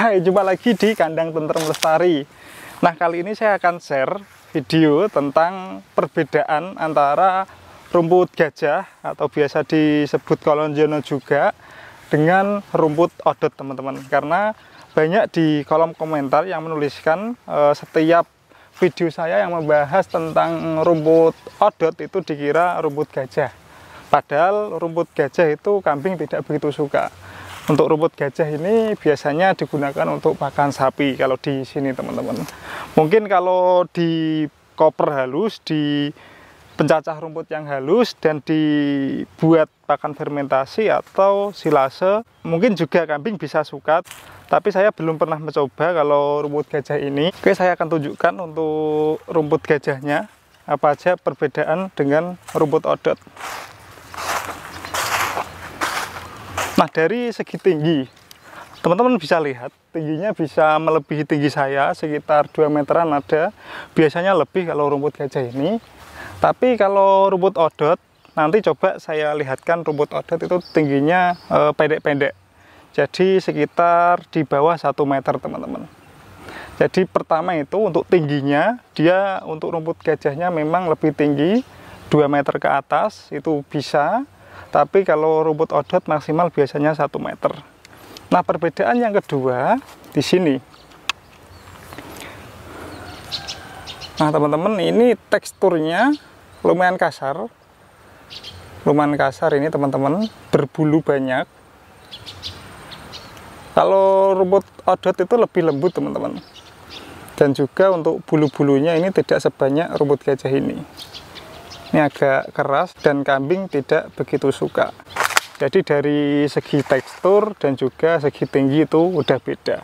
Hai, jumpa lagi di Kandang Tentrem Lestari. Nah, kali ini saya akan share video tentang perbedaan antara rumput gajah atau biasa disebut kolonjono juga dengan rumput odot, teman-teman. Karena banyak di kolom komentar yang menuliskan e, setiap video saya yang membahas tentang rumput odot itu dikira rumput gajah. Padahal rumput gajah itu kambing tidak begitu suka. Untuk rumput gajah ini biasanya digunakan untuk pakan sapi kalau di sini teman-teman. Mungkin kalau di koper halus, di pencacah rumput yang halus dan dibuat pakan fermentasi atau silase, mungkin juga kambing bisa suka. Tapi saya belum pernah mencoba kalau rumput gajah ini. Oke, saya akan tunjukkan untuk rumput gajahnya apa aja perbedaan dengan rumput odot. Nah dari segi tinggi, teman-teman bisa lihat tingginya bisa melebihi tinggi saya sekitar 2 meteran ada. Biasanya lebih kalau rumput gajah ini. Tapi kalau rumput odot, nanti coba saya lihatkan rumput odot itu tingginya eh, pendek-pendek. Jadi sekitar di bawah 1 meter teman-teman. Jadi pertama itu untuk tingginya, dia untuk rumput gajahnya memang lebih tinggi, 2 meter ke atas itu bisa tapi kalau rumput odot maksimal biasanya 1 meter nah perbedaan yang kedua di sini nah teman-teman ini teksturnya lumayan kasar lumayan kasar ini teman-teman berbulu banyak kalau rumput odot itu lebih lembut teman-teman dan juga untuk bulu-bulunya ini tidak sebanyak rumput gajah ini ini agak keras dan kambing tidak begitu suka jadi dari segi tekstur dan juga segi tinggi itu udah beda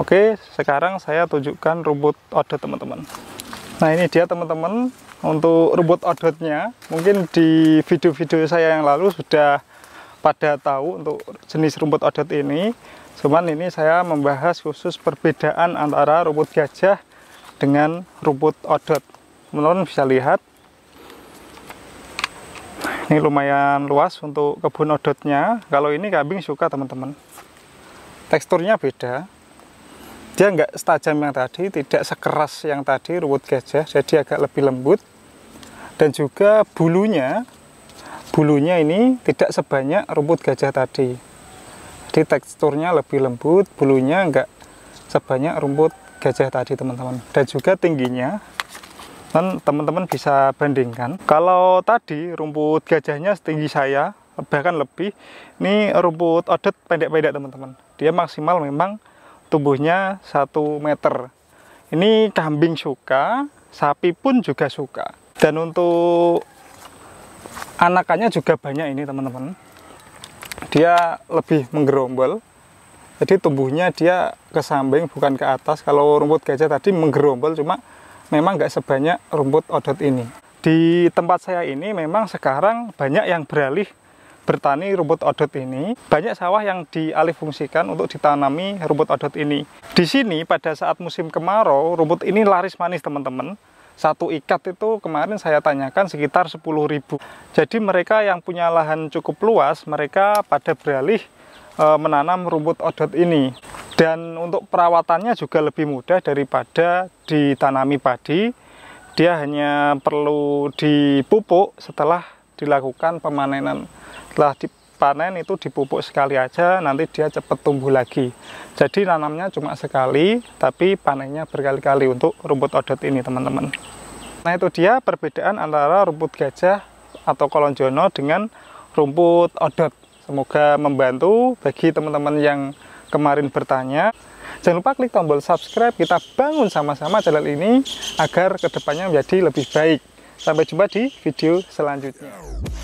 oke sekarang saya tunjukkan rumput odot teman-teman nah ini dia teman-teman untuk rumput odotnya mungkin di video-video saya yang lalu sudah pada tahu untuk jenis rumput odot ini cuman ini saya membahas khusus perbedaan antara rumput gajah dengan rumput odot teman-teman bisa lihat ini lumayan luas untuk kebun odotnya kalau ini kambing suka teman-teman teksturnya beda dia nggak setajam yang tadi tidak sekeras yang tadi ruwet gajah jadi agak lebih lembut dan juga bulunya bulunya ini tidak sebanyak rumput gajah tadi jadi teksturnya lebih lembut bulunya nggak sebanyak rumput gajah tadi teman-teman dan juga tingginya dan teman-teman bisa bandingkan kalau tadi rumput gajahnya setinggi saya bahkan lebih ini rumput odet pendek-pendek teman-teman dia maksimal memang tubuhnya 1 meter ini kambing suka sapi pun juga suka dan untuk anakannya juga banyak ini teman-teman dia lebih menggerombol jadi tubuhnya dia ke samping bukan ke atas kalau rumput gajah tadi menggerombol cuma memang nggak sebanyak rumput odot ini. Di tempat saya ini memang sekarang banyak yang beralih bertani rumput odot ini, banyak sawah yang dialihfungsikan untuk ditanami rumput odot ini. Di sini pada saat musim kemarau, rumput ini laris manis teman-teman. Satu ikat itu kemarin saya tanyakan sekitar 10 ribu. Jadi mereka yang punya lahan cukup luas, mereka pada beralih eh, menanam rumput odot ini dan untuk perawatannya juga lebih mudah daripada ditanami padi dia hanya perlu dipupuk setelah dilakukan pemanenan setelah dipanen itu dipupuk sekali aja nanti dia cepat tumbuh lagi jadi nanamnya cuma sekali tapi panennya berkali-kali untuk rumput odot ini teman-teman nah itu dia perbedaan antara rumput gajah atau kolonjono dengan rumput odot semoga membantu bagi teman-teman yang kemarin bertanya. Jangan lupa klik tombol subscribe, kita bangun sama-sama channel ini agar kedepannya menjadi lebih baik. Sampai jumpa di video selanjutnya.